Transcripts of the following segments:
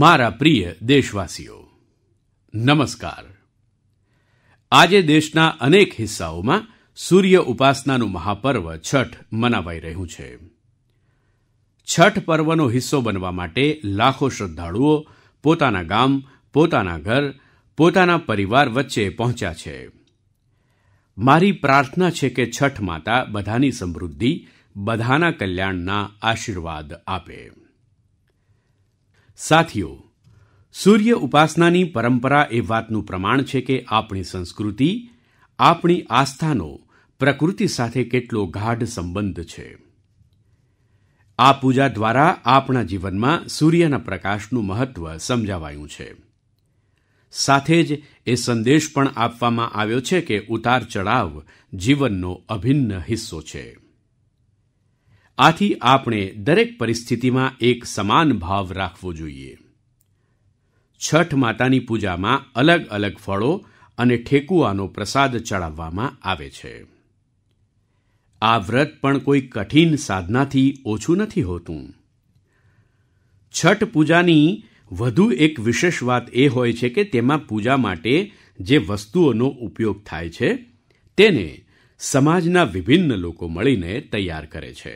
મારા પ્રિય દેશવાસીઓ નમસ્કાર આજે દેશના અનેક હિસ્સાઓમાં સૂર્ય ઉપાસનાનું મહાપર્વ છઠ મનાવાઈ રહ્યું છે છઠ પર્વનો હિસ્સો બનવા માટે લાખો શ્રદ્ધાળુઓ પોતાના ગામ પોતાના ઘર પોતાના પરિવાર વચ્ચે પહોંચ્યા છે મારી પ્રાર્થના છે કે છઠ માતા બધાની સમૃદ્ધિ બધાના કલ્યાણના આશીર્વાદ આપે સાથીઓ સૂર્ય ઉપાસનાની પરંપરા એ વાતનું પ્રમાણ છે કે આપણી સંસ્કૃતિ આપણી આસ્થાનો પ્રકૃતિ સાથે કેટલો ગાઢ સંબંધ છે આ પૂજા દ્વારા આપણા જીવનમાં સૂર્યના પ્રકાશનું મહત્વ સમજાવાયું છે સાથે જ એ સંદેશ પણ આપવામાં આવ્યો છે કે ઉતાર ચઢાવ જીવનનો અભિન્ન હિસ્સો છે આથી આપણે દરેક પરિસ્થિતિમાં એક સમાન ભાવ રાખવો જોઈએ છઠ માતાની પૂજામાં અલગ અલગ ફળો અને ઠેકુઆનો પ્રસાદ ચડાવવામાં આવે છે આ વ્રત પણ કોઈ કઠિન સાધનાથી ઓછું નથી હોતું છઠ પૂજાની વધુ એક વિશેષ વાત એ હોય છે કે તેમાં પૂજા માટે જે વસ્તુઓનો ઉપયોગ થાય છે તેને સમાજના વિભિન્ન લોકો મળીને તૈયાર કરે છે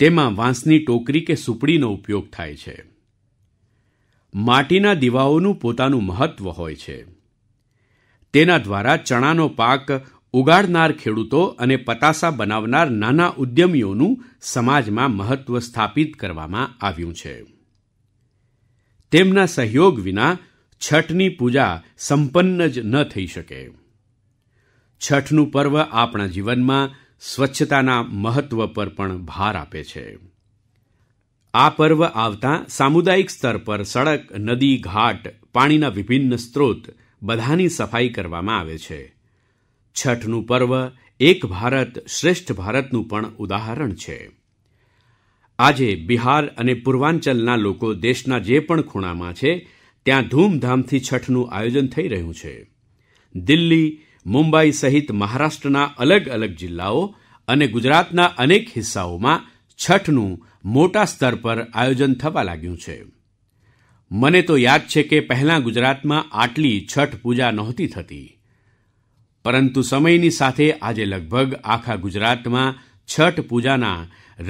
તેમાં વાંસની ટોકરી કે સુપડીનો ઉપયોગ થાય છે માટીના દીવાઓનું પોતાનું મહત્વ હોય છે તેના દ્વારા ચણાનો પાક ઉગાડનાર ખેડૂતો અને પતાસા બનાવનાર નાના ઉદ્યમીઓનું સમાજમાં મહત્વ સ્થાપિત કરવામાં આવ્યું છે તેમના સહયોગ વિના છઠની પૂજા સંપન્ન જ ન થઈ શકે છઠનું પર્વ આપણા જીવનમાં સ્વચ્છતાના મહત્ત્વ પર પણ ભાર આપે છે આ પર્વ આવતા સામુદાયિક સ્તર પર સડક નદી ઘાટ પાણીના વિભિન્ન સ્ત્રોત બધાની સફાઈ કરવામાં આવે છે છઠનું પર્વ એક ભારત શ્રેષ્ઠ ભારતનું પણ ઉદાહરણ છે આજે બિહાર અને પૂર્વાંચલના લોકો દેશના જે પણ ખૂણામાં છે ત્યાં ધૂમધામથી છઠનું આયોજન થઈ રહ્યું છે દિલ્હી મુંબઈ સહિત મહારાષ્ટ્રના અલગ અલગ જિલ્લાઓ અને ગુજરાતના અનેક હિસ્સાઓમાં છઠનું મોટા સ્તર પર આયોજન થવા લાગ્યું છે મને તો યાદ છે કે પહેલાં ગુજરાતમાં આટલી છઠ પૂજા નહોતી થતી પરંતુ સમયની સાથે આજે લગભગ આખા ગુજરાતમાં છઠ પૂજાના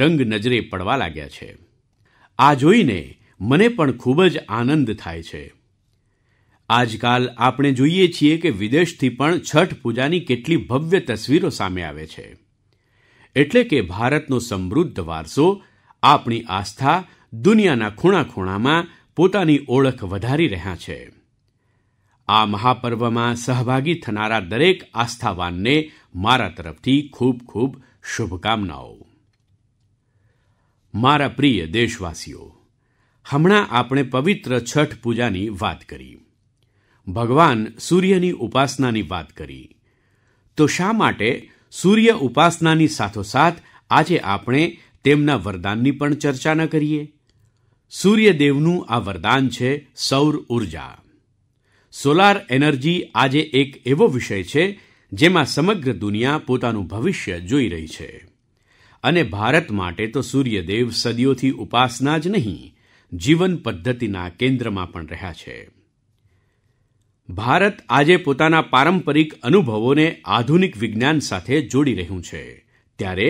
રંગ નજરે પડવા લાગ્યા છે આ જોઈને મને પણ ખૂબ જ આનંદ થાય છે આજકાલ આપણે જોઈએ છીએ કે વિદેશથી પણ છઠ પૂજાની કેટલી ભવ્ય તસવીરો સામે આવે છે એટલે કે ભારતનો સમૃદ્ધ વારસો આપણી આસ્થા દુનિયાના ખૂણા ખૂણામાં પોતાની ઓળખ વધારી રહ્યા છે આ મહાપર્વમાં સહભાગી થનારા દરેક આસ્થાવાનને મારા તરફથી ખૂબ ખૂબ શુભકામનાઓ મારા પ્રિય દેશવાસીઓ હમણાં આપણે પવિત્ર છઠ પૂજાની વાત કરી ભગવાન સૂર્યની ઉપાસનાની વાત કરી તો શા માટે સૂર્ય ઉપાસનાની સાથોસાથ આજે આપણે તેમના વરદાનની પણ ચર્ચા ન કરીએ સૂર્યદેવનું આ વરદાન છે સૌર ઉર્જા સોલાર એનર્જી આજે એક એવો વિષય છે જેમાં સમગ્ર દુનિયા પોતાનું ભવિષ્ય જોઈ રહી છે અને ભારત માટે તો સૂર્યદેવ સદીઓથી ઉપાસના જ નહીં જીવન પદ્ધતિના કેન્દ્રમાં પણ રહ્યા છે ભારત આજે પોતાના પારંપરિક અનુભવોને આધુનિક વિજ્ઞાન સાથે જોડી રહ્યું છે ત્યારે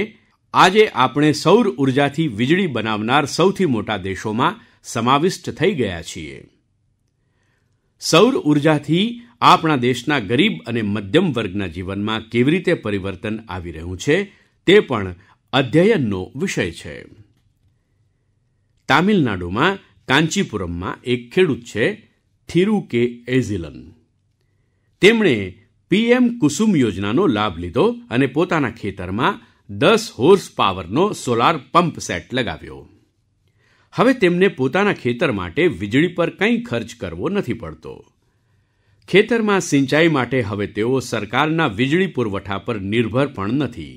આજે આપણે સૌર ઉર્જાથી વીજળી બનાવનાર સૌથી મોટા દેશોમાં સમાવિષ્ટ થઈ ગયા છીએ સૌર ઉર્જાથી આપણા દેશના ગરીબ અને મધ્યમ વર્ગના જીવનમાં કેવી રીતે પરિવર્તન આવી રહ્યું છે તે પણ અધ્યયનનો વિષય છે તામિલનાડુમાં કાંચીપુરમમાં એક ખેડૂત છે થિરુ કે એઝિલન તેમણે પીએમ કુસુમ યોજનાનો લાભ લીધો અને પોતાના ખેતરમાં દસ હોર્સ પાવરનો સોલાર પંપ સેટ લગાવ્યો હવે તેમને પોતાના ખેતર માટે વીજળી પર કંઈ ખર્ચ કરવો નથી પડતો ખેતરમાં સિંચાઈ માટે હવે તેઓ સરકારના વીજળી પુરવઠા પર નિર્ભર પણ નથી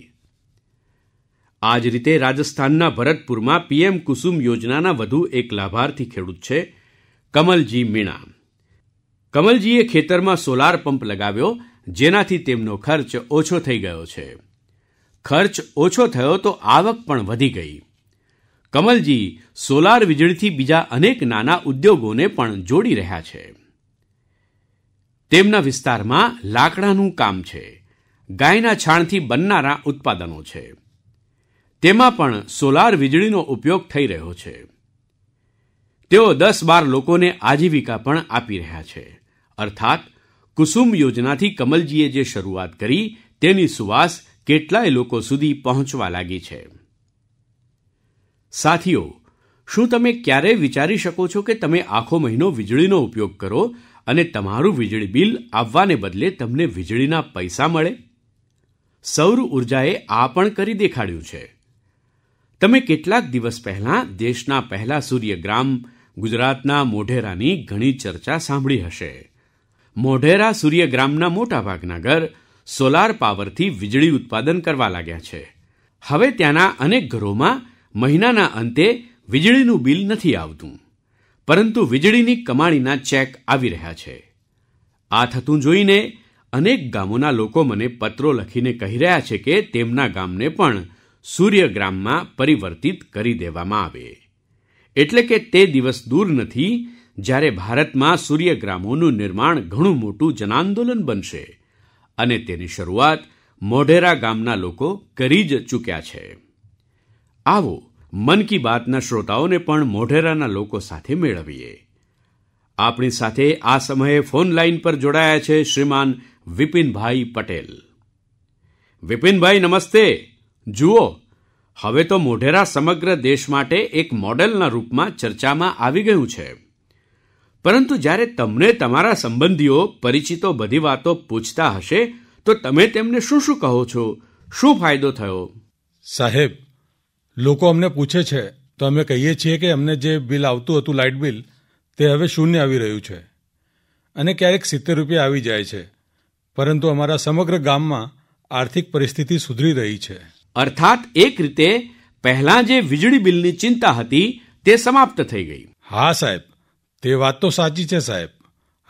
આ જ રીતે રાજસ્થાનના ભરતપુરમાં પીએમ કુસુમ યોજનાના વધુ એક લાભાર્થી ખેડૂત છે કમલજી મીણા કમલજીએ ખેતરમાં સોલાર પંપ લગાવ્યો જેનાથી તેમનો ખર્ચ ઓછો થઈ ગયો છે ખર્ચ ઓછો થયો તો આવક પણ વધી ગઈ કમલજી સોલાર વીજળીથી બીજા અનેક નાના ઉદ્યોગોને પણ જોડી રહ્યા છે તેમના વિસ્તારમાં લાકડાનું કામ છે ગાયના છાણથી બનનારા ઉત્પાદનો છે તેમાં પણ સોલાર વીજળીનો ઉપયોગ થઈ રહ્યો છે તેઓ દસ બાર લોકોને આજીવિકા પણ આપી રહ્યા છે અર્થાત કુસુમ યોજનાથી કમલજીએ જે શરૂઆત કરી તેની સુવાસ કેટલાય લોકો સુધી પહોંચવા લાગી છે સાથીઓ શું તમે ક્યારેય વિચારી શકો છો કે તમે આખો મહિનો વીજળીનો ઉપયોગ કરો અને તમારું વીજળી બિલ આવવાને બદલે તમને વીજળીના પૈસા મળે સૌર ઉર્જાએ આ પણ કરી દેખાડ્યું છે તમે કેટલાક દિવસ પહેલાં દેશના પહેલા સૂર્યગ્રામ ગુજરાતના મોઢેરાની ઘણી ચર્ચા સાંભળી હશે મોઢેરા સૂર્યગ્રામના મોટાભાગના ઘર સોલાર પાવરથી વીજળી ઉત્પાદન કરવા લાગ્યા છે હવે ત્યાંના અનેક ઘરોમાં મહિનાના અંતે વીજળીનું બિલ નથી આવતું પરંતુ વીજળીની કમાણીના ચેક આવી રહ્યા છે આ થતું જોઈને અનેક ગામોના લોકો મને પત્રો લખીને કહી રહ્યા છે કે તેમના ગામને પણ સૂર્યગ્રામમાં પરિવર્તિત કરી દેવામાં આવે એટલે કે તે દિવસ દૂર નથી જ્યારે ભારતમાં સૂર્યગ્રામોનું નિર્માણ ઘણું મોટું જનાંદોલન બનશે અને તેની શરૂઆત મોઢેરા ગામના લોકો કરી જ ચૂક્યા છે આવો મન કી બાતના શ્રોતાઓને પણ મોઢેરાના લોકો સાથે મેળવીએ આપણી સાથે આ સમયે ફોન લાઇન પર જોડાયા છે શ્રીમાન વિપિનભાઈ પટેલ વિપિનભાઈ નમસ્તે જુઓ હવે તો મોઢેરા સમગ્ર દેશ માટે એક મોડેલના રૂપમાં ચર્ચામાં આવી ગયું છે પરંતુ જ્યારે તમને તમારા સંબંધીઓ પરિચિતો બધી વાતો પૂછતા હશે તો તમે તેમને શું શું કહો છો શું ફાયદો થયો સાહેબ લોકો અમને પૂછે છે તો અમે કહીએ છીએ કે અમને જે બિલ આવતું હતું લાઇટ બિલ તે હવે શૂન્ય આવી રહ્યું છે અને ક્યારેક સિત્તેર રૂપિયા આવી જાય છે પરંતુ અમારા સમગ્ર ગામમાં આર્થિક પરિસ્થિતિ સુધરી રહી છે અર્થાત એક રીતે પહેલાં જે વીજળી બિલની ચિંતા હતી તે સમાપ્ત થઈ ગઈ હા સાહેબ તે વાત તો સાચી છે સાહેબ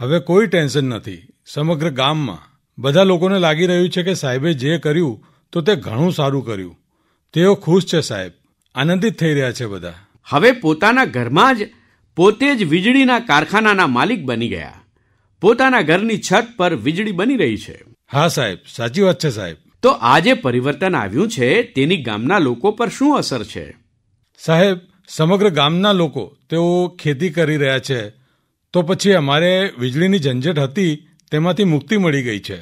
હવે કોઈ ટેન્શન નથી સમગ્ર ગામમાં બધા લોકોને લાગી રહ્યું છે કે સાહેબે જે કર્યું તો તે ઘણું સારું કર્યું તેઓ ખુશ છે સાહેબ આનંદિત થઈ રહ્યા છે બધા હવે પોતાના ઘરમાં જ પોતે જ વીજળીના કારખાનાના માલિક બની ગયા પોતાના ઘરની છત પર વીજળી બની રહી છે હા સાહેબ સાચી વાત છે સાહેબ તો આ જે પરિવર્તન આવ્યું છે તેની ગામના લોકો પર શું અસર છે સાહેબ સમગ્ર ગામના લોકો તેઓ ખેતી કરી રહ્યા છે તો પછી અમારે વીજળીની ઝંઝટ હતી તેમાંથી મુક્તિ મળી ગઈ છે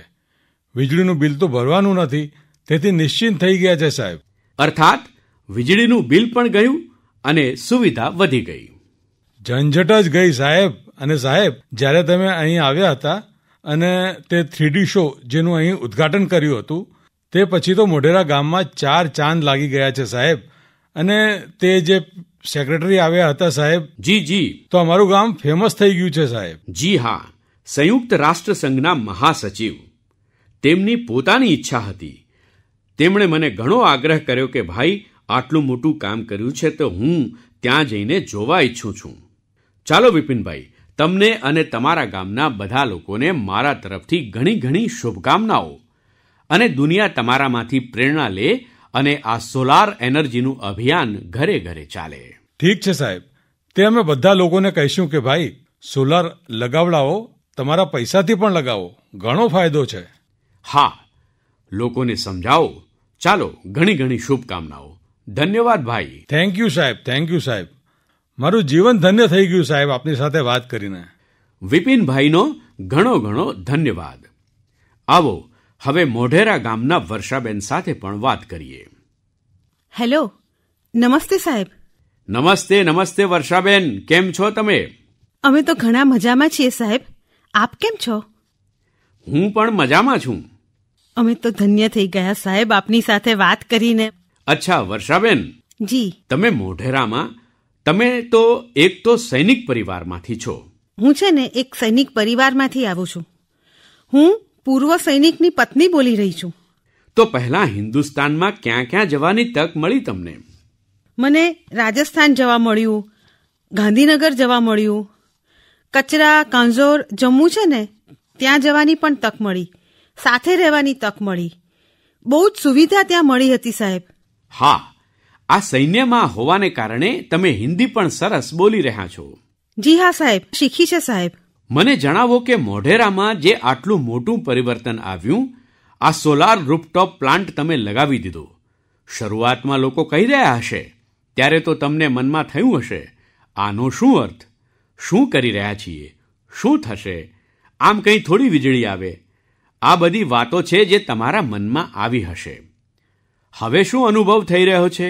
વીજળીનું બિલ તો ભરવાનું નથી તેથી નિશ્ચિંત થઈ ગયા છે સાહેબ અર્થાત વીજળીનું બિલ પણ ગયું અને સુવિધા વધી ગઈ ઝંઝટ જ ગઈ સાહેબ અને સાહેબ જ્યારે તમે અહીં આવ્યા હતા અને તે થ્રીડી શો જેનું અહીં ઉદ્ઘાટન કર્યું હતું તે પછી તો મોઢેરા ગામમાં ચાર ચાંદ લાગી ગયા છે સાહેબ અને તે જે સેક્રેટરી આવ્યા હતા સાહેબ જી જી તો અમારું ગામ ફેમસ થઈ ગયું છે સાહેબ જી હા સંયુક્ત રાષ્ટ્રસંઘના મહાસચિવ તેમની પોતાની ઈચ્છા હતી તેમણે મને ઘણો આગ્રહ કર્યો કે ભાઈ આટલું મોટું કામ કર્યું છે તો હું ત્યાં જઈને જોવા ઈચ્છું છું ચાલો વિપિનભાઈ તમને અને તમારા ગામના બધા લોકોને મારા તરફથી ઘણી ઘણી શુભકામનાઓ અને દુનિયા તમારામાંથી પ્રેરણા લે અને આ સોલાર એનર્જીનું અભિયાન ઘરે ઘરે ચાલે ઠીક છે સાહેબ તે અમે બધા લોકોને કહીશું કે ભાઈ સોલાર લગાવડાવો તમારા પૈસાથી પણ લગાવો ઘણો ફાયદો છે હા લોકોને સમજાવો ચાલો ઘણી ઘણી શુભકામનાઓ ધન્યવાદ ભાઈ થેન્ક યુ સાહેબ થેન્ક યુ સાહેબ મારું જીવન ધન્ય થઈ ગયું સાહેબ આપની સાથે વાત કરીને વિપિનભાઈનો ઘણો ઘણો ધન્યવાદ આવો હવે મોઢેરા ગામના વર્ષાબેન સાથે પણ વાત કરીએ હેલો નમસ્તે સાહેબ નમસ્તે નમસ્તે વર્ષાબેન કેમ છો તમે અમે તો ઘણા મજામાં છીએ સાહેબ આપ કેમ છો હું પણ મજામાં છું અમે તો ધન્ય થઈ ગયા સાહેબ આપની સાથે વાત કરીને અચ્છા વર્ષાબેન જી તમે મોઢેરામાં તમે તો એક તો સૈનિક પરિવારમાંથી છો હું છે ને એક સૈનિક પરિવારમાંથી આવું છું હું પૂર્વ સૈનિકની પત્ની બોલી રહી છું તો પહેલાં હિન્દુસ્તાનમાં ક્યાં ક્યાં જવાની તક મળી તમને મને રાજસ્થાન જવા મળ્યું ગાંધીનગર જવા મળ્યું કચરા કાંઝોર જમ્મુ છે ને ત્યાં જવાની પણ તક મળી સાથે રહેવાની તક મળી બહુ જ સુવિધા ત્યાં મળી હતી સાહેબ હા આ સૈન્યમાં હોવાને કારણે તમે હિન્દી પણ સરસ બોલી રહ્યા છો જી હા સાહેબ શીખી છે સાહેબ મને જણાવો કે મોઢેરામાં જે આટલું મોટું પરિવર્તન આવ્યું આ સોલાર રૂપટોપ પ્લાન્ટ તમે લગાવી દીધો શરૂઆતમાં લોકો કહી રહ્યા હશે ત્યારે તો તમને મનમાં થયું હશે આનો શું અર્થ શું કરી રહ્યા છીએ શું થશે આમ કંઈ થોડી વીજળી આવે આ બધી વાતો છે જે તમારા મનમાં આવી હશે હવે શું અનુભવ થઈ રહ્યો છે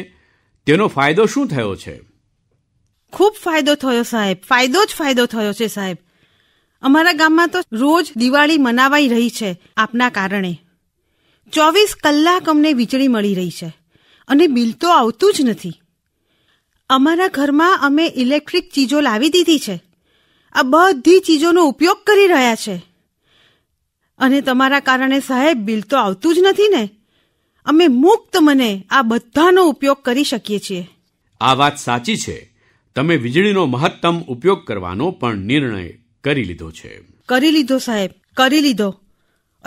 તેનો ફાયદો શું થયો છે ખૂબ ફાયદો થયો સાહેબ ફાયદો જ ફાયદો થયો છે સાહેબ અમારા ગામમાં તો રોજ દિવાળી મનાવાઈ રહી છે આપના કારણે ચોવીસ કલાક અમને વીજળી મળી રહી છે અને બિલ તો આવતું જ નથી અમારા ઘરમાં અમે ઇલેક્ટ્રિક ચીજો લાવી દીધી છે આ બધી ચીજોનો ઉપયોગ કરી રહ્યા છે અને તમારા કારણે સાહેબ બિલ તો આવતું જ નથી ને અમે મુક્ત મને આ બધાનો ઉપયોગ કરી શકીએ છીએ આ વાત સાચી છે તમે વીજળીનો મહત્તમ ઉપયોગ કરવાનો પણ નિર્ણય કરી લીધો છે કરી લીધો સાહેબ કરી લીધો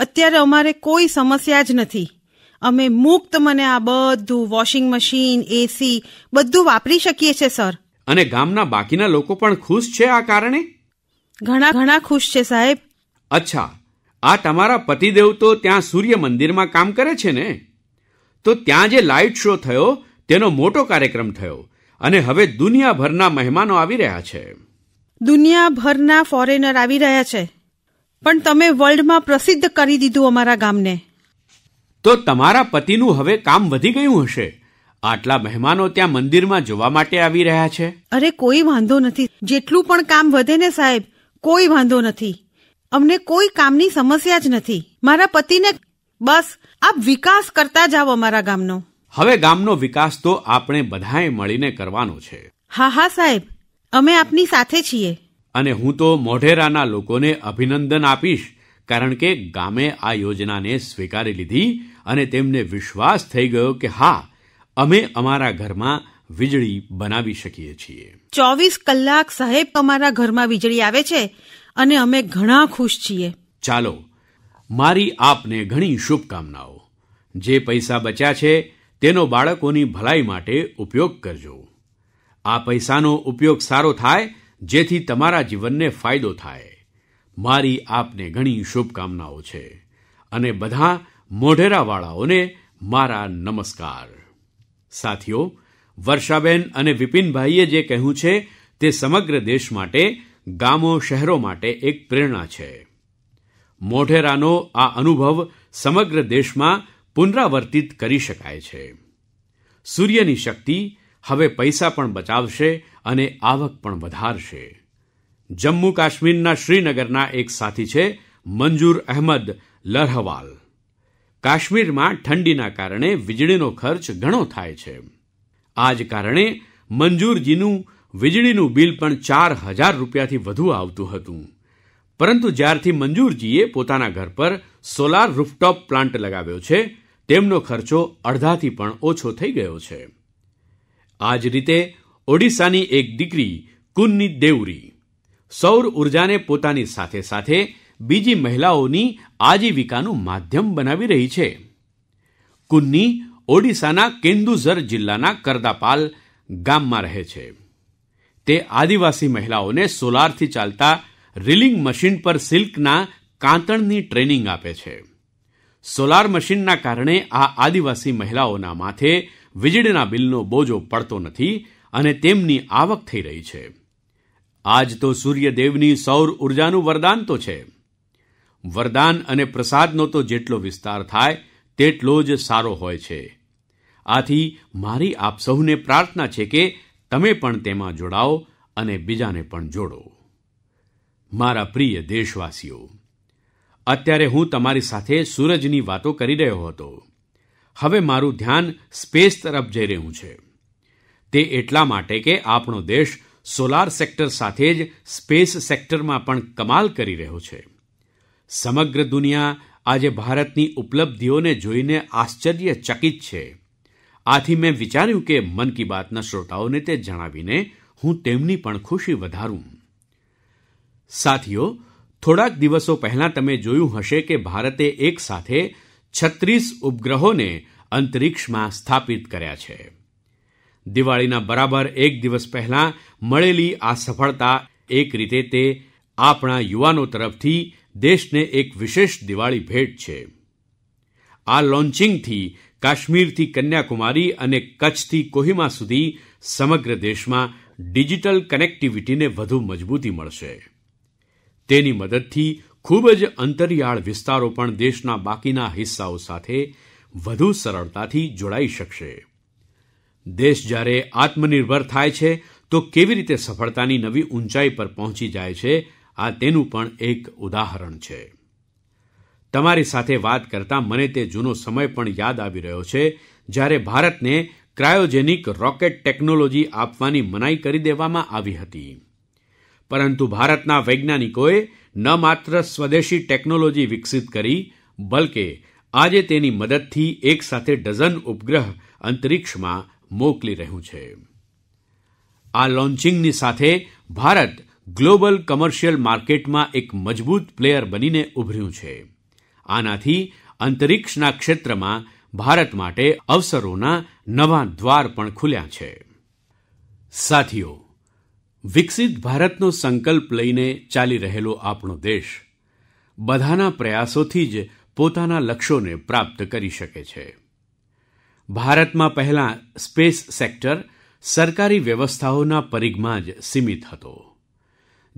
અત્યારે અમારે કોઈ સમસ્યા જ નથી અમે મુક્ત મને આ બધું વોશિંગ મશીન એસી બધું વાપરી શકીએ છીએ સર અને ગામના બાકીના લોકો પણ ખુશ છે આ કારણે ઘણા ઘણા ખુશ છે સાહેબ અચ્છા આ તમારા પતિદેવ તો ત્યાં સૂર્ય મંદિરમાં કામ કરે છે ને તો ત્યાં જે લાઇટ શો થયો તેનો મોટો કાર્યક્રમ થયો અને હવે દુનિયાભરના મહેમાનો આવી રહ્યા છે દુનિયાભરના ફોરેનર આવી રહ્યા છે પણ તમે વર્લ્ડમાં પ્રસિદ્ધ કરી દીધું અમારા ગામને તો તમારા પતિનું હવે કામ વધી ગયું હશે આટલા મહેમાનો ત્યાં મંદિરમાં જોવા માટે આવી રહ્યા છે અરે કોઈ વાંધો નથી જેટલું પણ કામ વધે ને સાહેબ કોઈ વાંધો નથી અમને કોઈ કામની સમસ્યા જ નથી મારા પતિને બસ આપ વિકાસ કરતા જાઓ અમારા ગામનો હવે ગામનો વિકાસ તો આપણે બધાએ મળીને કરવાનો છે હા હા સાહેબ અમે આપની સાથે છીએ અને હું તો મોઢેરાના લોકોને અભિનંદન આપીશ કારણ કે ગામે આ યોજનાને સ્વીકારી લીધી અને તેમને વિશ્વાસ થઈ ગયો કે હા અમે અમારા ઘરમાં વીજળી બનાવી શકીએ છીએ ચોવીસ કલાક સાહેબ અમારા ઘરમાં વીજળી આવે છે અને અમે ઘણા ખુશ છીએ ચાલો મારી આપને ઘણી શુભકામનાઓ જે પૈસા બચ્યા છે તેનો બાળકોની ભલાઈ માટે ઉપયોગ કરજો આ પૈસાનો ઉપયોગ સારો થાય જેથી તમારા જીવનને ફાયદો થાય મારી આપને ઘણી શુભકામનાઓ છે અને બધા મોઢેરાવાળાઓને મારા નમસ્કાર સાથીઓ વર્ષાબેન અને વિપિનભાઈએ જે કહ્યું છે તે સમગ્ર દેશ માટે ગામો શહેરો માટે એક પ્રેરણા છે મોઢેરાનો આ અનુભવ સમગ્ર દેશમાં પુનરાવર્તિત કરી શકાય છે સૂર્યની શક્તિ હવે પૈસા પણ બચાવશે અને આવક પણ વધારશે જમ્મુ કાશ્મીરના શ્રીનગરના એક સાથી છે મંજૂર અહેમદ લરહવાલ કાશ્મીરમાં ઠંડીના કારણે વીજળીનો ખર્ચ ઘણો થાય છે આ જ કારણે મંજૂરજીનું વીજળીનું બિલ પણ ચાર હજાર રૂપિયાથી વધુ આવતું હતું પરંતુ જ્યારથી મંજૂરજીએ પોતાના ઘર પર સોલાર રૂફટોપ પ્લાન્ટ લગાવ્યો છે તેમનો ખર્ચો અડધાથી પણ ઓછો થઈ ગયો છે આ જ રીતે ઓડિશાની એક દીકરી કુન્ની દેવરી સૌર ઉર્જાને પોતાની સાથે સાથે બીજી મહિલાઓની આજીવિકાનું માધ્યમ બનાવી રહી છે કુન્ની ઓડિશાના કેન્દુઝર જિલ્લાના કરદાપાલ ગામમાં રહે છે તે આદિવાસી મહિલાઓને સોલારથી ચાલતા રિલિંગ મશીન પર સિલ્કના કાંતણની ટ્રેનિંગ આપે છે સોલાર મશીનના કારણે આ આદિવાસી મહિલાઓના માથે વીજળીના બિલનો બોજો પડતો નથી અને તેમની આવક થઈ રહી છે આજ તો સૂર્યદેવની સૌર ઉર્જાનું વરદાન તો છે વરદાન અને પ્રસાદનો તો જેટલો વિસ્તાર થાય તેટલો જ સારો હોય છે આથી મારી આપ સૌને પ્રાર્થના છે કે તમે પણ તેમાં જોડાઓ અને બીજાને પણ જોડો મારા પ્રિય દેશવાસીઓ અત્યારે હું તમારી સાથે સૂરજની વાતો કરી રહ્યો હતો હવે મારું ધ્યાન સ્પેસ તરફ જઈ રહ્યું છે તે એટલા માટે કે આપણો દેશ સોલાર સેક્ટર સાથે જ સ્પેસ સેક્ટરમાં પણ કમાલ કરી રહ્યો છે સમગ્ર દુનિયા આજે ભારતની ઉપલબ્ધિઓને જોઈને આશ્ચર્યચકિત છે આથી મેં વિચાર્યું કે મન કી બાતના શ્રોતાઓને તે જણાવીને હું તેમની પણ ખુશી વધારું સાથીઓ થોડાક દિવસો પહેલાં તમે જોયું હશે કે ભારતે એકસાથે છત્રીસ ઉપગ્રહોને અંતરિક્ષમાં સ્થાપિત કર્યા છે દિવાળીના બરાબર એક દિવસ પહેલાં મળેલી આ સફળતા એક રીતે તે આપણા યુવાનો તરફથી દેશને એક વિશેષ દિવાળી ભેટ છે આ લોન્ચિંગથી કાશ્મીરથી કન્યાકુમારી અને કચ્છથી કોહિમા સુધી સમગ્ર દેશમાં ડિજિટલ કનેક્ટિવિટીને વધુ મજબૂતી મળશે તેની મદદથી ખૂબ જ અંતરિયાળ વિસ્તારો પણ દેશના બાકીના હિસ્સાઓ સાથે વધુ સરળતાથી જોડાઈ શકશે દેશ જ્યારે આત્મનિર્ભર થાય છે તો કેવી રીતે સફળતાની નવી ઊંચાઈ પર પહોંચી જાય છે આ તેનું પણ એક ઉદાહરણ છે તમારી સાથે વાત કરતાં મને તે જૂનો સમય પણ યાદ આવી રહ્યો છે જ્યારે ભારતને ક્રાયોજેનિક રોકેટ ટેકનોલોજી આપવાની મનાઈ કરી દેવામાં આવી હતી પરંતુ ભારતના વૈજ્ઞાનિકોએ ન માત્ર સ્વદેશી ટેકનોલોજી વિકસિત કરી બલકે આજે તેની મદદથી એક સાથે ડઝન ઉપગ્રહ અંતરિક્ષમાં મોકલી રહ્યું છે આ લોન્ચિંગની સાથે ભારત ગ્લોબલ કમર્શિયલ માર્કેટમાં એક મજબૂત પ્લેયર બનીને ઉભર્યું છે આનાથી અંતરિક્ષના ક્ષેત્રમાં ભારત માટે અવસરોના નવા દ્વાર પણ ખુલ્યા છે સાથીઓ વિકસિત ભારતનો સંકલ્પ લઈને ચાલી રહેલો આપણો દેશ બધાના પ્રયાસોથી જ પોતાના લક્ષ્યોને પ્રાપ્ત કરી શકે છે ભારતમાં પહેલાં સ્પેસ સેક્ટર સરકારી વ્યવસ્થાઓના પરિઘમાં જ સીમિત હતો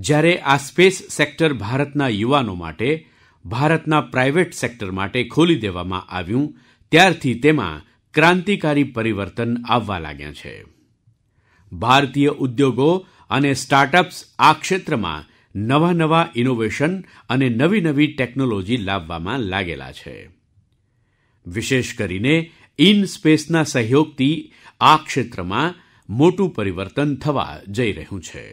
જ્યારે આ સ્પેસ સેક્ટર ભારતના યુવાનો માટે ભારતના પ્રાઇવેટ સેક્ટર માટે ખોલી દેવામાં આવ્યું ત્યારથી તેમાં ક્રાંતિકારી પરિવર્તન આવવા લાગ્યા છે ભારતીય ઉદ્યોગો અને સ્ટાર્ટઅપ્સ આ ક્ષેત્રમાં નવા નવા ઇનોવેશન અને નવી નવી ટેકનોલોજી લાવવામાં લાગેલા છે વિશેષ કરીને ઇન સ્પેસના સહયોગથી આ ક્ષેત્રમાં મોટું પરિવર્તન થવા જઈ રહ્યું છે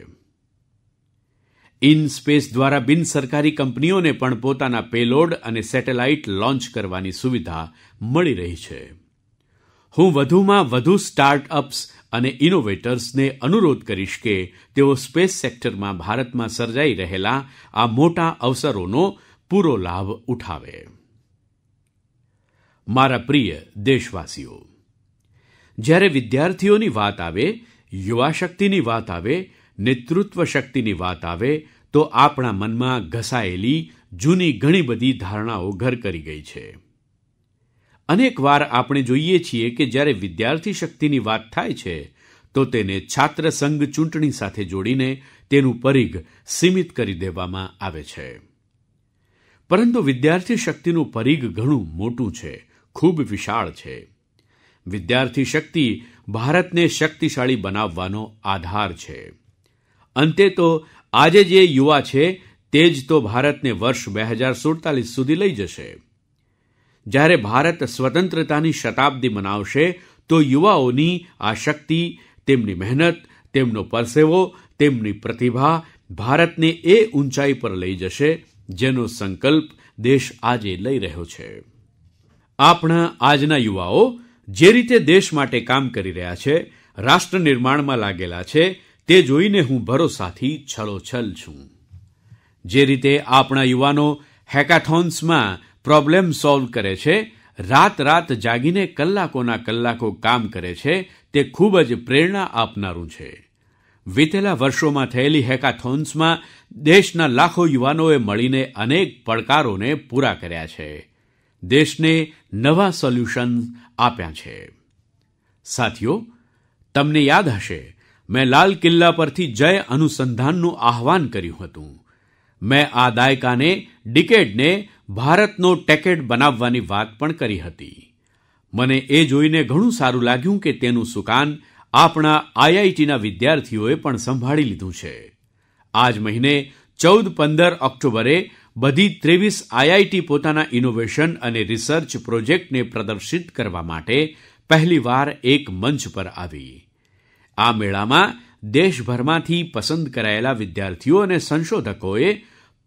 ઇન સ્પેસ દ્વારા બિનસરકારી કંપનીઓને પણ પોતાના પેલોડ અને સેટેલાઇટ લોન્ચ કરવાની સુવિધા મળી રહી છે હું વધુમાં વધુ સ્ટાર્ટઅપ્સ અને ઇનોવેટર્સને અનુરોધ કરીશ કે તેઓ સ્પેસ સેક્ટરમાં ભારતમાં સર્જાઈ રહેલા આ મોટા અવસરોનો પૂરો લાભ ઉઠાવે મારા પ્રિય દેશવાસીઓ જ્યારે વિદ્યાર્થીઓની વાત આવે યુવા શક્તિની વાત આવે નેતૃત્વ શક્તિની વાત આવે તો આપણા મનમાં ઘસાયેલી જૂની ઘણી બધી ધારણાઓ ઘર કરી ગઈ છે અનેકવાર આપણે જોઈએ છીએ કે જ્યારે વિદ્યાર્થી શક્તિની વાત થાય છે તો તેને છાત્ર સંઘ ચૂંટણી સાથે જોડીને તેનું પરિઘ સીમિત કરી દેવામાં આવે છે પરંતુ વિદ્યાર્થી શક્તિનું પરિઘ ઘણું મોટું છે ખૂબ વિશાળ છે વિદ્યાર્થી શક્તિ ભારતને શક્તિશાળી બનાવવાનો આધાર છે અંતે તો આજે જે યુવા છે તે જ તો ભારતને વર્ષ બે હજાર સુડતાલીસ સુધી લઈ જશે જ્યારે ભારત સ્વતંત્રતાની શતાબ્દી મનાવશે તો યુવાઓની આ શક્તિ તેમની મહેનત તેમનો પરસેવો તેમની પ્રતિભા ભારતને એ ઊંચાઈ પર લઈ જશે જેનો સંકલ્પ દેશ આજે લઈ રહ્યો છે આપણા આજના યુવાઓ જે રીતે દેશ માટે કામ કરી રહ્યા છે રાષ્ટ્ર નિર્માણમાં લાગેલા છે તે જોઈને હું ભરોસાથી છલોછલ છું જે રીતે આપણા યુવાનો હેકાથોન્સમાં પ્રોબ્લેમ સોલ્વ કરે છે રાત રાત જાગીને કલાકોના કલાકો કામ કરે છે તે ખૂબ જ પ્રેરણા આપનારું છે વીતેલા વર્ષોમાં થયેલી હેકાથોન્સમાં દેશના લાખો યુવાનોએ મળીને અનેક પડકારોને પૂરા કર્યા છે દેશને નવા સોલ્યુશન આપ્યા છે સાથીઓ તમને યાદ હશે મેં લાલ કિલ્લા પરથી જય અનુસંધાનનું આહવાન કર્યું હતું મેં આ દાયકાને ડિકેડને ભારતનો ટેકેટ બનાવવાની વાત પણ કરી હતી મને એ જોઈને ઘણું સારું લાગ્યું કે તેનું સુકાન આપણા આઈઆઈટીના વિદ્યાર્થીઓએ પણ સંભાળી લીધું છે આજ મહિને ચૌદ પંદર ઓક્ટોબરે બધી ત્રેવીસ આઈઆઈટી પોતાના ઇનોવેશન અને રિસર્ચ પ્રોજેક્ટને પ્રદર્શિત કરવા માટે પહેલીવાર એક મંચ પર આવી આ મેળામાં દેશભરમાંથી પસંદ કરાયેલા વિદ્યાર્થીઓ અને સંશોધકોએ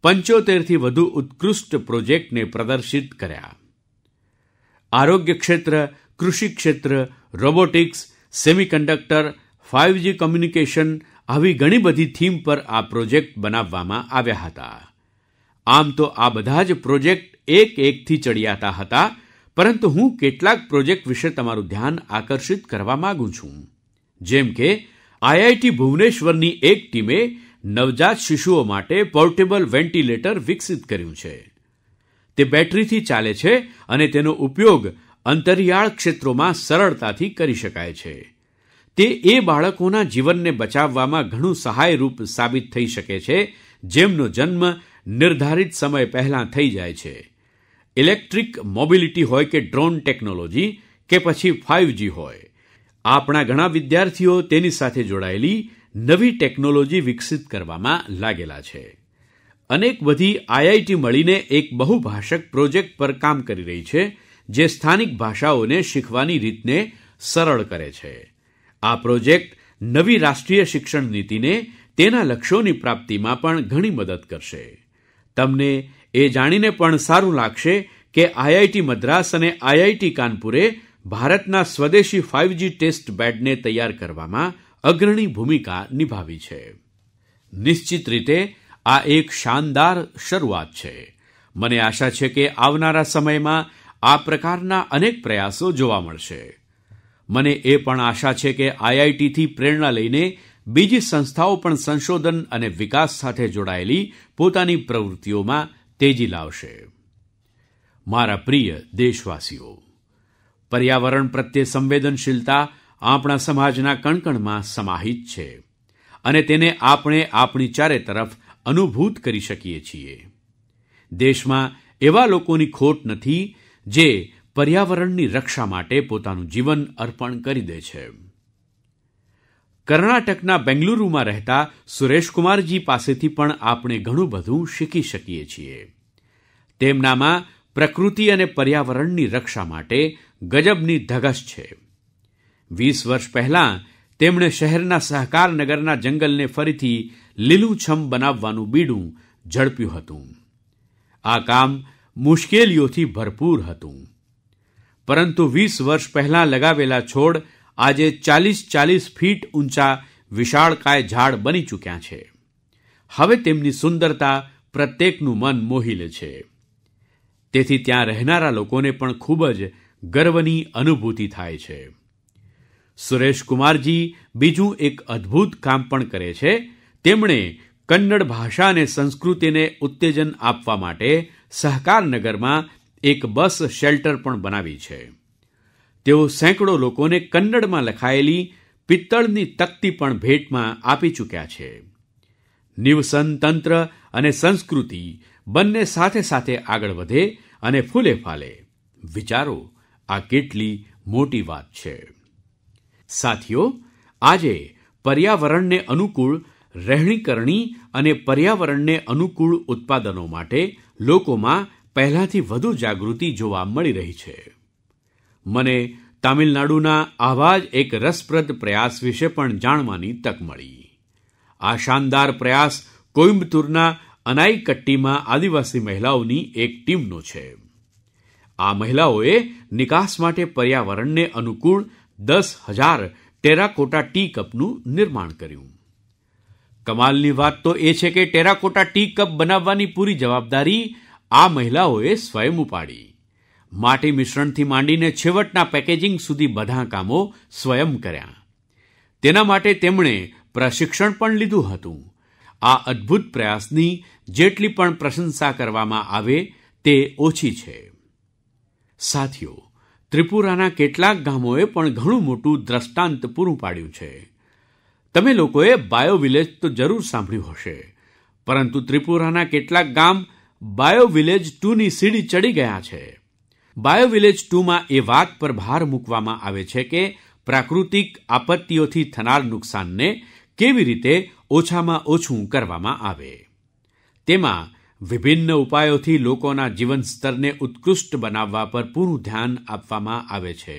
પંચોતેરથી વધુ ઉત્કૃષ્ટ પ્રોજેક્ટને પ્રદર્શિત કર્યા આરોગ્ય ક્ષેત્ર કૃષિ ક્ષેત્ર રોબોટિક્સ સેમિકન્ડક્ટર ફાઇવજી કોમ્યુનિકેશન આવી ઘણી બધી થીમ પર આ પ્રોજેક્ટ બનાવવામાં આવ્યા હતા આમ તો આ બધા જ પ્રોજેક્ટ એક એકથી ચડિયાતા હતા પરંતુ હું કેટલાક પ્રોજેક્ટ વિશે તમારું ધ્યાન આકર્ષિત કરવા માગું છું જેમ કે આઈઆઈટી ભુવનેશ્વરની એક ટીમે નવજાત શિશુઓ માટે પોર્ટેબલ વેન્ટિલેટર વિકસિત કર્યું છે તે બેટરીથી ચાલે છે અને તેનો ઉપયોગ અંતરિયાળ ક્ષેત્રોમાં સરળતાથી કરી શકાય છે તે એ બાળકોના જીવનને બચાવવામાં ઘણું સહાયરૂપ સાબિત થઈ શકે છે જેમનો જન્મ નિર્ધારિત સમય પહેલાં થઈ જાય છે ઇલેક્ટ્રિક મોબિલિટી હોય કે ડ્રોન ટેકનોલોજી કે પછી ફાઇવજી હોય આપણા ઘણા વિદ્યાર્થીઓ તેની સાથે જોડાયેલી નવી ટેકનોલોજી વિકસિત કરવામાં લાગેલા છે અનેક બધી આઈઆઈટી મળીને એક બહુભાષક પ્રોજેક્ટ પર કામ કરી રહી છે જે સ્થાનિક ભાષાઓને શીખવાની રીતને સરળ કરે છે આ પ્રોજેક્ટ નવી રાષ્ટ્રીય શિક્ષણ નીતિને તેના લક્ષ્યોની પ્રાપ્તિમાં પણ ઘણી મદદ કરશે તમને એ જાણીને પણ સારું લાગશે કે આઈઆઈટી મદ્રાસ અને આઈઆઈટી કાનપુરે ભારતના સ્વદેશી ફાઇવજી ટેસ્ટ બેડને તૈયાર કરવામાં અગ્રણી ભૂમિકા નિભાવી છે નિશ્ચિત રીતે આ એક શાનદાર શરૂઆત છે મને આશા છે કે આવનારા સમયમાં આ પ્રકારના અનેક પ્રયાસો જોવા મળશે મને એ પણ આશા છે કે આઈઆઈટીથી પ્રેરણા લઈને બીજી સંસ્થાઓ પણ સંશોધન અને વિકાસ સાથે જોડાયેલી પોતાની પ્રવૃત્તિઓમાં તેજી લાવશે મારા પ્રિય દેશવાસીઓ પર્યાવરણ પ્રત્યે સંવેદનશીલતા આપણા સમાજના કણકણમાં સમાહિત છે અને તેને આપણે આપણી ચારે તરફ અનુભૂત કરી શકીએ છીએ દેશમાં એવા લોકોની ખોટ નથી જે પર્યાવરણની રક્ષા માટે પોતાનું જીવન અર્પણ કરી દે છે કર્ણાટકના બેંગલુરુમાં રહેતા સુરેશકુમારજી પાસેથી પણ આપણે ઘણું બધું શીખી શકીએ છીએ તેમનામાં પ્રકૃતિ અને પર્યાવરણની રક્ષા માટે ગજબની ધગશ છે વીસ વર્ષ પહેલાં તેમણે શહેરના સહકારનગરના જંગલને ફરીથી લીલુંછમ બનાવવાનું બીડું ઝડપ્યું હતું આ કામ મુશ્કેલીઓથી ભરપૂર હતું પરંતુ વીસ વર્ષ પહેલાં લગાવેલા છોડ આજે ચાલીસ ચાલીસ ફીટ ઊંચા વિશાળકાય ઝાડ બની ચૂક્યા છે હવે તેમની સુંદરતા પ્રત્યેકનું મન મોહી લે છે તેથી ત્યાં રહેનારા લોકોને પણ ખૂબ જ ગર્વની અનુભૂતિ થાય છે સુરેશકુમારજી બીજું એક અદ્ભુત કામ પણ કરે છે તેમણે કન્નડ ભાષા અને સંસ્કૃતિને ઉત્તેજન આપવા માટે સહકારનગરમાં એક બસ શેલ્ટર પણ બનાવી છે તેઓ સેંકડો લોકોને કન્નડમાં લખાયેલી પિત્તળની તકતી પણ ભેટમાં આપી ચૂક્યા છે નિવસન તંત્ર અને સંસ્કૃતિ બંને સાથે સાથે આગળ વધે અને ફૂલે ફાલે વિચારો આ કેટલી મોટી વાત છે સાથીઓ આજે પર્યાવરણને અનુકૂળ રહેણીકરણી અને પર્યાવરણને અનુકૂળ ઉત્પાદનો માટે લોકોમાં પહેલાંથી વધુ જાગૃતિ જોવા મળી રહી છે મને તામિલનાડુના આવા જ એક રસપ્રદ પ્રયાસ વિશે પણ જાણવાની તક મળી આ શાનદાર પ્રયાસ કોઇમ્બતુરના અનાઈકટ્ટીમાં આદિવાસી મહિલાઓની એક ટીમનો છે આ મહિલાઓએ નિકાસ માટે પર્યાવરણને અનુકૂળ દસ હજાર ટેરાકોટા ટી કપનું નિર્માણ કર્યું કમાલની વાત તો એ છે કે ટેરાકોટા ટી કપ બનાવવાની પૂરી જવાબદારી આ મહિલાઓએ સ્વયં ઉપાડી માટી મિશ્રણથી માંડીને છેવટના પેકેજિંગ સુધી બધા કામો સ્વયં કર્યા તેના માટે તેમણે પ્રશિક્ષણ પણ લીધું હતું આ અદ્ભુત પ્રયાસની જેટલી પણ પ્રશંસા કરવામાં આવે તે ઓછી છે સાથીઓ ત્રિપુરાના કેટલાક ગામોએ પણ ઘણું મોટું દ્રષ્ટાંત પૂરું પાડ્યું છે તમે લોકોએ બાયો વિલેજ તો જરૂર સાંભળ્યું હશે પરંતુ ત્રિપુરાના કેટલાક ગામ બાયો વિલેજ ટુની સીડી ચડી ગયા છે બાયો વિલેજ ટુમાં એ વાત પર ભાર મૂકવામાં આવે છે કે પ્રાકૃતિક આપત્તિઓથી થનાર નુકસાનને કેવી રીતે ઓછામાં ઓછું કરવામાં આવે તેમાં વિભિન્ન ઉપાયોથી લોકોના જીવનસ્તરને ઉત્કૃષ્ટ બનાવવા પર પૂરું ધ્યાન આપવામાં આવે છે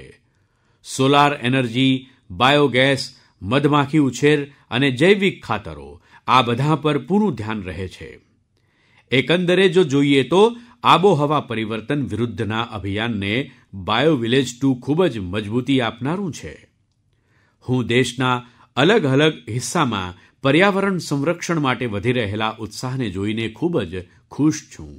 સોલાર એનર્જી બાયોગેસ મધમાખી ઉછેર અને જૈવિક ખાતરો આ બધા પર પૂરું ધ્યાન રહે છે એકંદરે જો જોઈએ તો આબોહવા પરિવર્તન વિરુદ્ધના અભિયાનને બાયો વિલેજ ટુ ખૂબ જ મજબૂતી આપનારું છે હું દેશના અલગ અલગ હિસ્સામાં પર્યાવરણ સંરક્ષણ માટે વધી રહેલા ઉત્સાહને જોઈને ખૂબ જ ખુશ છું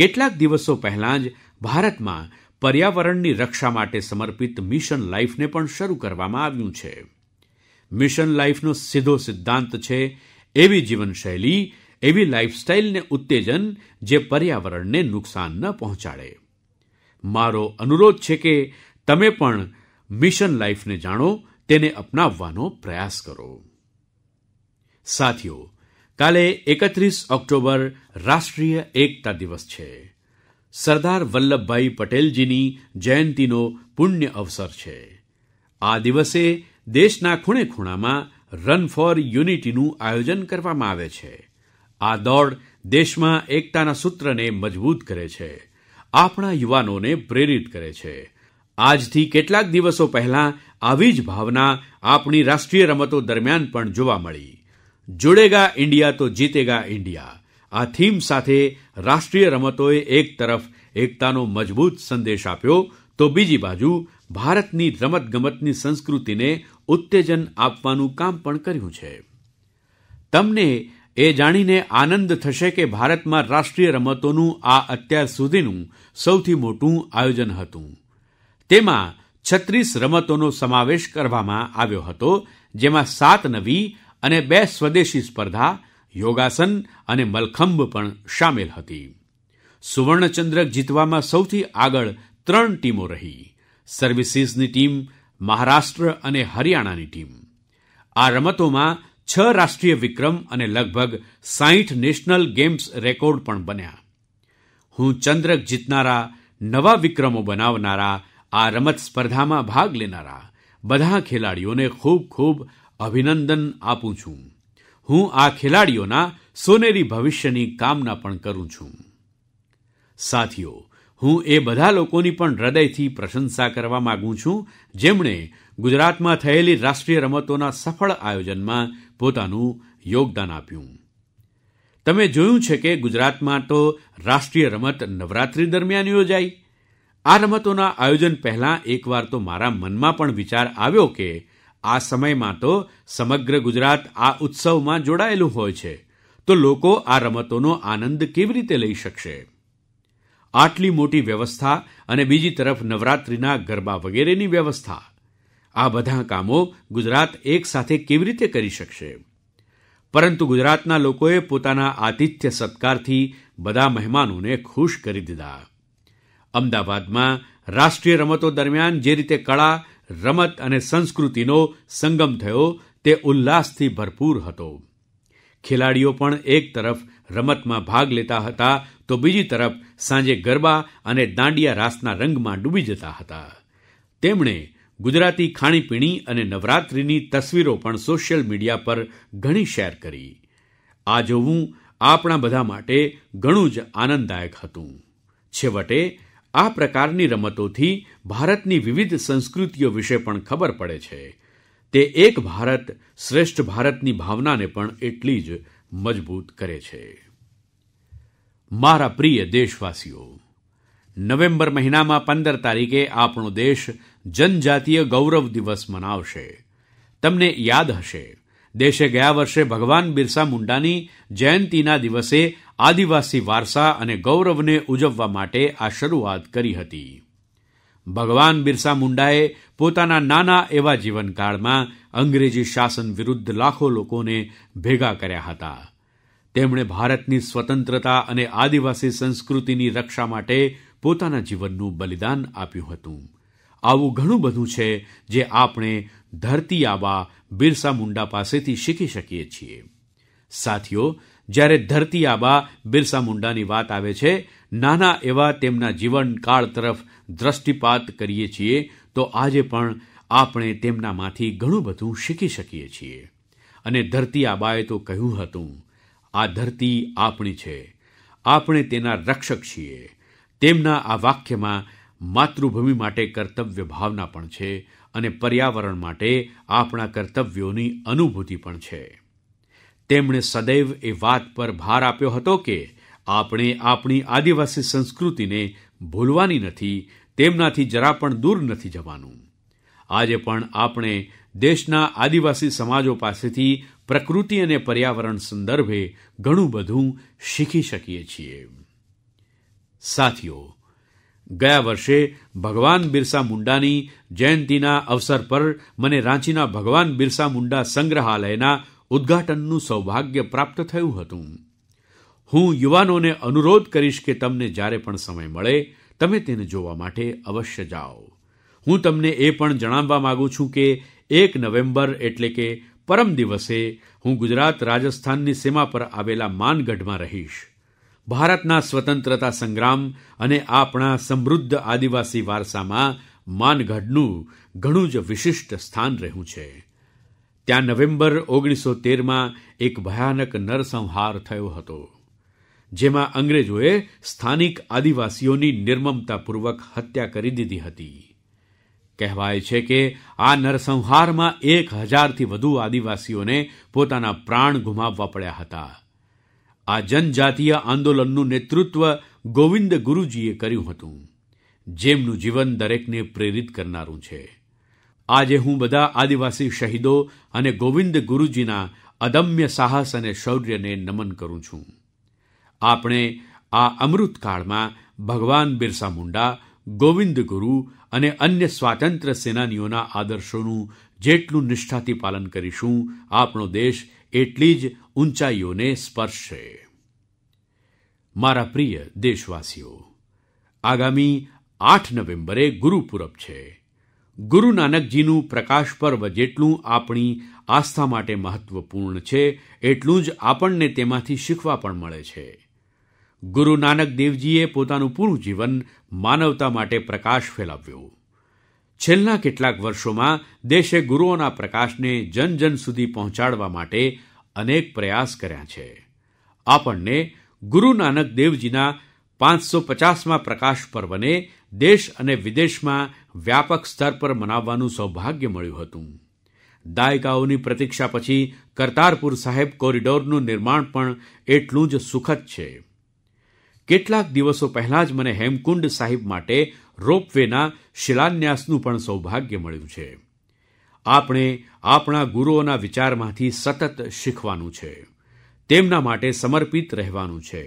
કેટલાક દિવસો પહેલાં જ ભારતમાં પર્યાવરણની રક્ષા માટે સમર્પિત મિશન લાઈફને પણ શરૂ કરવામાં આવ્યું છે મિશન લાઈફનો સીધો સિદ્ધાંત છે એવી જીવનશૈલી એવી લાઇફસ્ટાઇલને ઉત્તેજન જે પર્યાવરણને નુકસાન ન પહોંચાડે મારો અનુરોધ છે કે તમે પણ મિશન લાઈફને જાણો તેને અપનાવવાનો પ્રયાસ કરો સાથીઓ કાલે એકત્રીસ ઓક્ટોબર રાષ્ટ્રીય એકતા દિવસ છે સરદાર વલ્લભભાઈ પટેલજીની જયંતિનો પુણ્ય અવસર છે આ દિવસે દેશના ખૂણે ખૂણામાં રન ફોર યુનિટીનું આયોજન કરવામાં આવે છે આ દોડ દેશમાં એકતાના સૂત્રને મજબૂત કરે છે આપણા યુવાનોને પ્રેરિત કરે છે આજથી કેટલાક દિવસો પહેલાં આવી જ ભાવના આપણી રાષ્ટ્રીય રમતો દરમિયાન પણ જોવા મળી જોડેગા ઇન્ડિયા તો જીતેગા ઇન્ડિયા આ થીમ સાથે રાષ્ટ્રીય રમતોએ એક તરફ એકતાનો મજબૂત સંદેશ આપ્યો તો બીજી બાજુ ભારતની રમતગમતની સંસ્કૃતિને ઉત્તેજન આપવાનું કામ પણ કર્યું છે તમને એ જાણીને આનંદ થશે કે ભારતમાં રાષ્ટ્રીય રમતોનું આ અત્યાર સુધીનું સૌથી મોટું આયોજન હતું તેમાં છત્રીસ રમતોનો સમાવેશ કરવામાં આવ્યો હતો જેમાં સાત નવી અને બે સ્વદેશી સ્પર્ધા યોગાસન અને મલખંબ પણ સામેલ હતી સુવર્ણચંદ્રક જીતવામાં સૌથી આગળ ત્રણ ટીમો રહી સર્વિસીસની ટીમ મહારાષ્ટ્ર અને હરિયાણાની ટીમ આ રમતોમાં છ રાષ્ટ્રીય વિક્રમ અને લગભગ સાહીઠ નેશનલ ગેમ્સ રેકોર્ડ પણ બન્યા હું ચંદ્રક જીતનારા નવા વિક્રમો બનાવનારા આ રમત સ્પર્ધામાં ભાગ લેનારા બધા ખેલાડીઓને ખૂબ ખૂબ અભિનંદન આપું છું હું આ ખેલાડીઓના સોનેરી ભવિષ્યની કામના પણ કરું છું સાથીઓ હું એ બધા લોકોની પણ હૃદયથી પ્રશંસા કરવા માગું છું જેમણે ગુજરાતમાં થયેલી રાષ્ટ્રીય રમતોના સફળ આયોજનમાં પોતાનું યોગદાન આપ્યું તમે જોયું છે કે ગુજરાતમાં તો રાષ્ટ્રીય રમત નવરાત્રિ દરમિયાન યોજાઈ આ રમતોના આયોજન પહેલાં એકવાર તો મારા મનમાં પણ વિચાર આવ્યો કે આ સમયમાં તો સમગ્ર ગુજરાત આ ઉત્સવમાં જોડાયેલું હોય છે તો લોકો આ રમતોનો આનંદ કેવી રીતે લઈ શકશે આટલી મોટી વ્યવસ્થા અને બીજી તરફ નવરાત્રિના ગરબા વગેરેની વ્યવસ્થા આ બધા કામો ગુજરાત એકસાથે કેવી રીતે કરી શકશે પરંતુ ગુજરાતના લોકોએ પોતાના આતિથ્ય સત્કારથી બધા મહેમાનોને ખુશ કરી દીધા અમદાવાદમાં રાષ્ટ્રીય રમતો દરમિયાન જે રીતે કળા રમત અને સંસ્કૃતિનો સંગમ થયો તે ઉલ્લાસથી ભરપૂર હતો ખેલાડીઓ પણ એક તરફ રમતમાં ભાગ લેતા હતા તો બીજી તરફ સાંજે ગરબા અને દાંડિયા રાસના રંગમાં ડૂબી જતા હતા તેમણે ગુજરાતી ખાણીપીણી અને નવરાત્રિની તસવીરો પણ સોશિયલ મીડિયા પર ઘણી શેર કરી આ જોવું આપણા બધા માટે ઘણું જ આનંદદાયક હતું છેવટે આ પ્રકારની રમતોથી ભારતની વિવિધ સંસ્કૃતિઓ વિશે પણ ખબર પડે છે તે એક ભારત શ્રેષ્ઠ ભારતની ભાવનાને પણ એટલી જ મજબૂત કરે છે મારા પ્રિય દેશવાસીઓ નવેમ્બર મહિનામાં પંદર તારીખે આપણો દેશ જનજાતીય ગૌરવ દિવસ મનાવશે તમને યાદ હશે દેશે ગયા વર્ષે ભગવાન બિરસા મુંડાની જયંતિના દિવસે આદિવાસી વારસા અને ગૌરવને ઉજવવા માટે આ શરૂઆત કરી હતી ભગવાન બિરસા મુંડાએ પોતાના નાના એવા જીવનકાળમાં અંગ્રેજી શાસન વિરુદ્ધ લાખો લોકોને ભેગા કર્યા હતા તેમણે ભારતની સ્વતંત્રતા અને આદિવાસી સંસ્કૃતિની રક્ષા માટે પોતાના જીવનનું બલિદાન આપ્યું હતું આવું ઘણું બધું છે જે આપણે ધરતી આબા બિરસા મુંડા પાસેથી શીખી શકીએ છીએ સાથીઓ જ્યારે ધરતી આબા બિરસા મુંડાની વાત આવે છે નાના એવા તેમના જીવનકાળ તરફ દ્રષ્ટિપાત કરીએ છીએ તો આજે પણ આપણે તેમનામાંથી ઘણું બધું શીખી શકીએ છીએ અને ધરતી આબાએ તો કહ્યું હતું આ ધરતી આપણી છે આપણે તેના રક્ષક છીએ તેમના આ વાક્યમાં માતૃભૂમિ માટે કર્તવ્ય ભાવના પણ છે અને પર્યાવરણ માટે આપણા કર્તવ્યોની અનુભૂતિ પણ છે તેમણે સદૈવ એ વાત પર ભાર આપ્યો હતો કે આપણે આપણી આદિવાસી સંસ્કૃતિને ભૂલવાની નથી તેમનાથી જરા પણ દૂર નથી જવાનું આજે પણ આપણે દેશના આદિવાસી સમાજો પાસેથી પ્રકૃતિ અને પર્યાવરણ સંદર્ભે ઘણું બધું શીખી શકીએ છીએ સાથીઓ ગયા વર્ષે ભગવાન બિરસા મુંડાની જયંતિના અવસર પર મને રાંચીના ભગવાન બિરસા મુંડા સંગ્રહાલયના ઉદ્ઘાટનનું સૌભાગ્ય પ્રાપ્ત થયું હતું હું યુવાનોને અનુરોધ કરીશ કે તમને જ્યારે પણ સમય મળે તમે તેને જોવા માટે અવશ્ય જાઓ હું તમને એ પણ જણાવવા માગું છું કે એક નવેમ્બર એટલે કે પરમ દિવસે હું ગુજરાત રાજસ્થાનની સીમા પર આવેલા માનગઢમાં રહીશ ભારતના સ્વતંત્રતા સંગ્રામ અને આપણા સમૃદ્ધ આદિવાસી વારસામાં માનગઢનું ઘણું જ વિશિષ્ટ સ્થાન રહ્યું છે ત્યાં નવેમ્બર ઓગણીસો તેરમાં એક ભયાનક નરસંહાર થયો હતો જેમાં અંગ્રેજોએ સ્થાનિક આદિવાસીઓની નિર્મમતાપૂર્વક હત્યા કરી દીધી હતી કહેવાય છે કે આ નરસંહારમાં એક હજારથી વધુ આદિવાસીઓને પોતાના પ્રાણ ગુમાવવા પડ્યા હતા આ જનજાતીય આંદોલનનું નેતૃત્વ ગોવિંદ ગુરુજીએ કર્યું હતું જેમનું જીવન દરેકને પ્રેરિત કરનારું છે આજે હું બધા આદિવાસી શહીદો અને ગોવિંદ ગુરુજીના અદમ્ય સાહસ અને શૌર્યને નમન કરું છું આપણે આ અમૃતકાળમાં ભગવાન બિરસા મુંડા ગોવિંદ ગુરુ અને અન્ય સ્વાતંત્ર્ય સેનાનીઓના આદર્શોનું જેટલું નિષ્ઠાથી પાલન કરીશું આપણો દેશ એટલી જ ઊંચાઈઓને સ્પર્શશે મારા પ્રિય દેશવાસીઓ આગામી આઠ નવેમ્બરે ગુરુપૂરબ છે ગુરુ નાનકજીનું પ્રકાશ પર્વ જેટલું આપણી આસ્થા માટે મહત્વપૂર્ણ છે એટલું જ આપણને તેમાંથી શીખવા પણ મળે છે ગુરુ નાનક દેવજીએ પોતાનું પૂરું જીવન માનવતા માટે પ્રકાશ ફેલાવ્યો છેલ્લા કેટલાક વર્ષોમાં દેશે ગુરુઓના પ્રકાશને જન જન સુધી પહોંચાડવા માટે અનેક પ્રયાસ કર્યા છે આપણને ગુરુ નાનક દેવજીના પાંચસો પચાસમાં પ્રકાશ પર્વને દેશ અને વિદેશમાં વ્યાપક સ્તર પર મનાવવાનું સૌભાગ્ય મળ્યું હતું દાયકાઓની પ્રતીક્ષા પછી કરતારપુર સાહેબ કોરિડોરનું નિર્માણ પણ એટલું જ સુખદ છે કેટલાક દિવસો પહેલાં જ મને હેમકુંડ સાહિબ માટે રોપવેના શિલાન્યાસનું પણ સૌભાગ્ય મળ્યું છે આપણે આપણા ગુરુઓના વિચારમાંથી સતત શીખવાનું છે તેમના માટે સમર્પિત રહેવાનું છે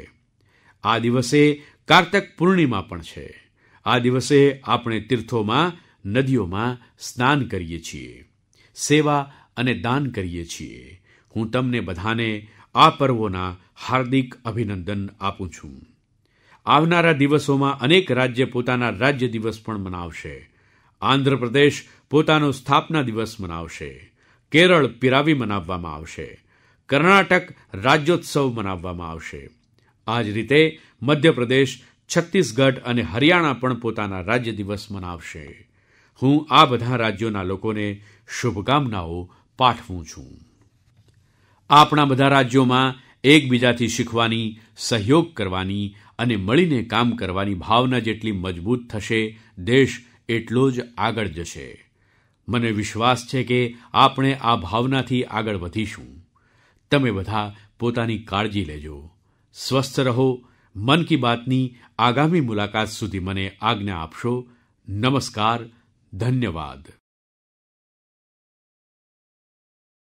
આ દિવસે કાર્તક પૂર્ણિમા પણ છે આ દિવસે આપણે તીર્થોમાં નદીઓમાં સ્નાન કરીએ છીએ સેવા અને દાન કરીએ છીએ હું તમને બધાને આ પર્વોના હાર્દિક અભિનંદન આપું છું આવનારા દિવસોમાં અનેક રાજ્ય પોતાના રાજ્ય દિવસ પણ મનાવશે આંધ્રપ્રદેશ પોતાનો સ્થાપના દિવસ મનાવશે કેરળ પિરાવી મનાવવામાં આવશે કર્ણાટક રાજ્યોત્સવ મનાવવામાં આવશે આ જ રીતે મધ્યપ્રદેશ છત્તીસગઢ અને હરિયાણા પણ પોતાના રાજ્ય દિવસ મનાવશે હું આ બધા રાજ્યોના લોકોને શુભકામનાઓ પાઠવું છું આપણા બધા રાજ્યોમાં એકબીજાથી શીખવાની સહયોગ કરવાની અને મળીને કામ કરવાની ભાવના જેટલી મજબૂત થશે દેશ એટલો જ આગળ જશે મને વિશ્વાસ છે કે આપણે આ ભાવનાથી આગળ વધીશું તમે બધા પોતાની કાળજી લેજો સ્વસ્થ રહો મન કી બાતની આગામી મુલાકાત સુધી મને આજ્ઞા આપશો નમસ્કાર ધન્યવાદ